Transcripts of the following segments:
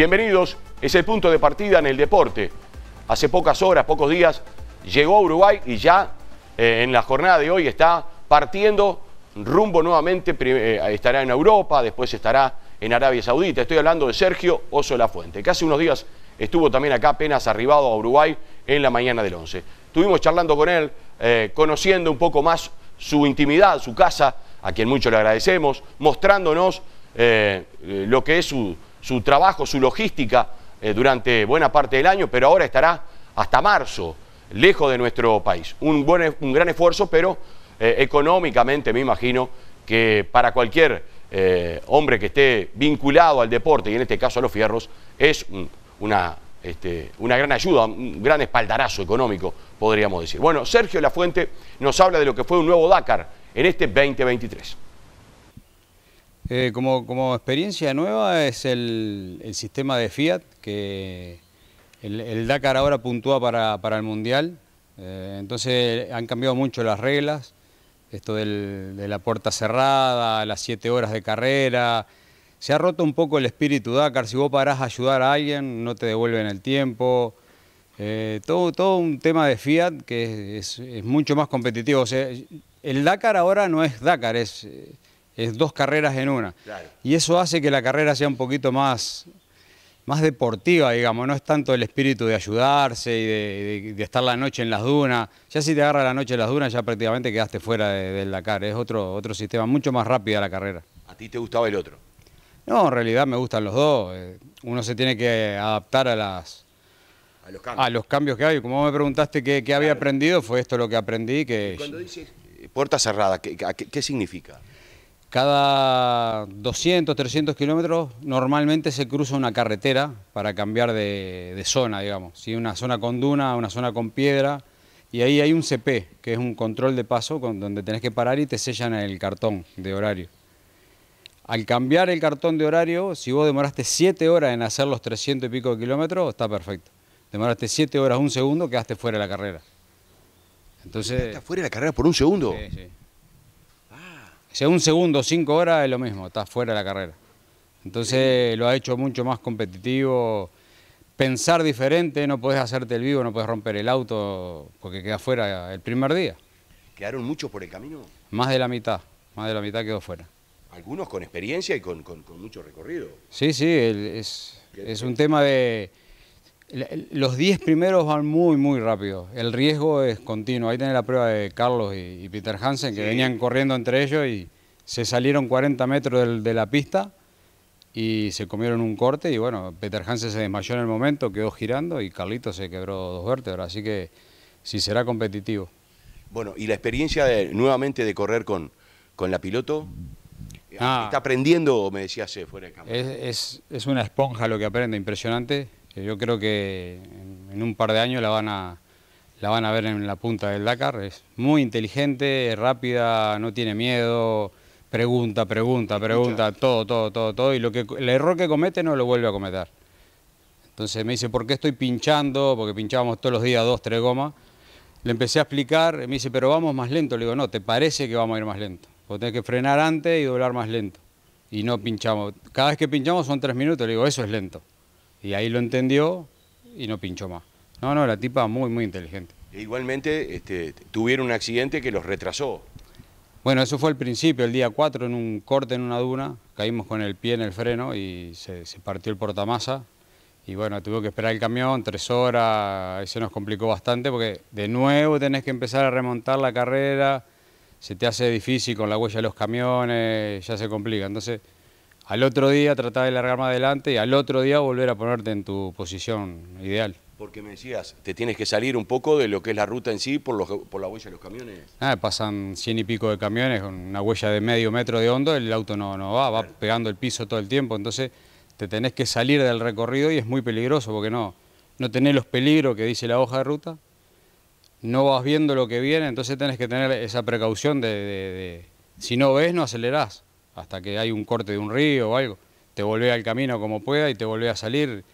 Bienvenidos, es el punto de partida en el deporte. Hace pocas horas, pocos días, llegó a Uruguay y ya eh, en la jornada de hoy está partiendo rumbo nuevamente, eh, estará en Europa, después estará en Arabia Saudita. Estoy hablando de Sergio Oso La Fuente, que hace unos días estuvo también acá apenas arribado a Uruguay en la mañana del 11. Estuvimos charlando con él, eh, conociendo un poco más su intimidad, su casa, a quien mucho le agradecemos, mostrándonos lo que es su su trabajo, su logística eh, durante buena parte del año, pero ahora estará hasta marzo lejos de nuestro país. Un, buen, e, un gran esfuerzo, pero eh, económicamente me imagino que para cualquier eh, hombre que esté vinculado al deporte, y en este caso a los fierros, es una, este, una gran ayuda, un gran espaldarazo económico, podríamos decir. Bueno, Sergio Lafuente nos habla de lo que fue un nuevo Dakar en este 2023. Eh, como, experiencia nueva es el, sistema de Fiat, que el, Dakar ahora puntúa para, el Mundial, eh, entonces han cambiado mucho las reglas, esto de la puerta cerrada, las siete horas de carrera, se ha roto un poco el espíritu Dakar, si vos parás a ayudar a alguien no te devuelven el tiempo, eh, todo, todo un tema de Fiat que es, es mucho más competitivo, o sea, el Dakar ahora no es Dakar, es es dos carreras en una. Y eso hace que la carrera sea un poquito más, más deportiva, digamos, no es tanto el espíritu de ayudarse y de, estar la noche en las dunas. Ya si te agarra la noche en las dunas, ya prácticamente quedaste fuera de la Dakar. Es otro, otro sistema, mucho más rápida la carrera. ¿A ti te gustaba el otro? No, en realidad me gustan los dos. Eh, uno se tiene que adaptar a las... A los cambios, a los cambios que hay. Como me preguntaste qué, había aprendido, fue esto lo que aprendí. Que... cuando dices eh, puerta cerrada, qué significa? Cada 200, 300 kilómetros normalmente se cruza una carretera para cambiar de, zona, digamos. si Una zona con duna, una zona con piedra. Y ahí hay un CP, que es un control de paso con, donde tenés que parar y te sellan el cartón de horario. Al cambiar el cartón de horario, si vos demoraste 7 horas en hacer los 300 y pico de kilómetros, está perfecto. Demoraste 7 horas, un segundo, quedaste fuera de la carrera. Entonces, ¿Estás fuera de la carrera por un segundo? Sí, sí sea un segundo, cinco horas, es lo mismo, estás fuera de la carrera. Entonces lo ha hecho mucho más competitivo, pensar diferente, no puedes hacerte el vivo, no puedes romper el auto porque queda fuera el primer día. ¿Quedaron muchos por el camino? Más de la mitad, más de la mitad quedó fuera. Algunos con experiencia y con, mucho recorrido. Sí, sí, es un tema de, los 10 primeros van muy, muy rápido. El riesgo es continuo. Ahí tenés la prueba de Carlos y, Peter Hansen, que venían corriendo entre ellos y se salieron 40 metros de la pista y se comieron un corte. Y bueno, Peter Hansen se desmayó en el momento, quedó girando y Carlito se quebró dos vértebras. Así que sí será competitivo. Bueno, y la experiencia nuevamente de correr con, con la piloto. Ah. ¿Está aprendiendo, o me decías, fuera de campo? es una esponja lo que aprende, impresionante. Yo creo que en un par de años la van a, la van a ver en la punta del Dakar. Es muy inteligente, rápida, no tiene miedo, pregunta, pregunta, pregunta, todo, todo, todo, todo. Y lo que, el error que comete no lo vuelve a cometer. Entonces me dice, ¿por qué estoy pinchando? Porque pinchábamos todos los días dos, tres gomas. Le empecé a explicar, me dice, pero vamos más lento. Le digo, no, te parece que vamos a ir más lento. Porque tenés que frenar antes y doblar más lento. Y no pinchamos. Cada vez que pinchamos son tres minutos, le digo, eso es lento. Y ahí lo entendió y no pinchó más. No, no, la tipa muy, muy inteligente. E igualmente este, tuvieron un accidente que los retrasó. Bueno, eso fue al principio, el día 4, en un corte en una duna, caímos con el pie en el freno y se, partió el portamasa. Y bueno, tuve que esperar el camión, tres horas, eso nos complicó bastante porque de nuevo tenés que empezar a remontar la carrera, se te hace difícil con la huella de los camiones, ya se complica. Entonces, al otro día tratar de largar más adelante y al otro día volver a ponerte en tu posición ideal. Porque me decías, te tienes que salir un poco de lo que es la ruta en sí por, los, por la huella de los camiones. Ah, pasan cien y pico de camiones con una huella de medio metro de hondo, el auto no, no va, va pegando el piso todo el tiempo, entonces te tenés que salir del recorrido y es muy peligroso porque no, no tenés los peligros que dice la hoja de ruta, no vas viendo lo que viene, entonces tenés que tener esa precaución de, de si no ves, no acelerás hasta que hay un corte de un río o algo. Te volvés al camino como pueda y te volvés a salir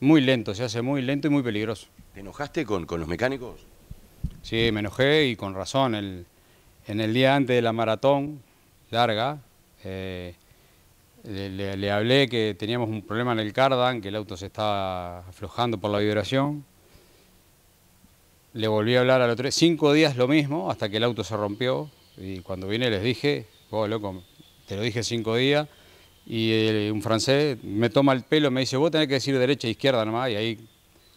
muy lento, se hace muy lento y muy peligroso. ¿Te enojaste con, los mecánicos? Sí, me enojé y con razón. en el día antes de la maratón larga, eh, le, hablé que teníamos un problema en el cardan, que el auto se estaba aflojando por la vibración. Le volví a hablar a otro, tres, cinco días lo mismo, hasta que el auto se rompió. Y cuando vine les dije, vos loco, te lo dije cinco días, y eh, un francés me toma el pelo, y me dice, vos tenés que decir derecha e izquierda nomás, y ahí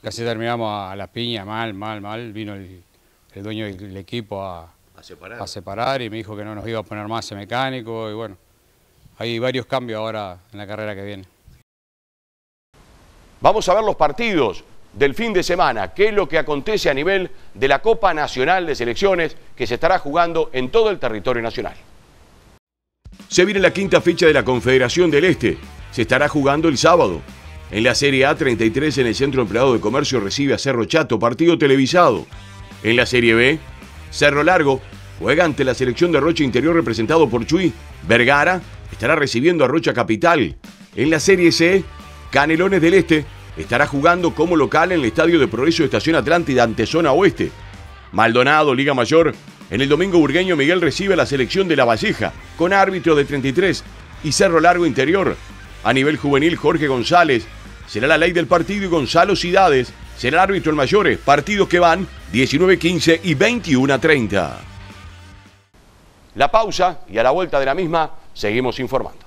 casi terminamos a, la piña, mal, mal, mal, vino el, dueño del equipo a, separar. y me dijo que no nos iba a poner más ese mecánico, y bueno, hay varios cambios ahora en la carrera que viene. Vamos a ver los partidos del fin de semana, qué es lo que acontece a nivel de la Copa Nacional de Selecciones que se estará jugando en todo el territorio nacional. Se viene la quinta fecha de la Confederación del Este. Se estará jugando el sábado. En la Serie A 33 en el Centro Empleado de Comercio recibe a Cerro Chato, partido televisado. En la Serie B, Cerro Largo juega ante la selección de Rocha Interior representado por Chuy. Vergara estará recibiendo a Rocha Capital. En la Serie C, Canelones del Este estará jugando como local en el Estadio de Progreso de Estación Atlántida ante Zona Oeste. Maldonado, Liga Mayor, en el domingo burgueño, Miguel recibe a la selección de La Valleja, con árbitro de 33 y Cerro Largo Interior. A nivel juvenil, Jorge González será la ley del partido y Gonzalo Cidades será el árbitro en mayores, partidos que van 19-15 y 21-30. La pausa y a la vuelta de la misma seguimos informando.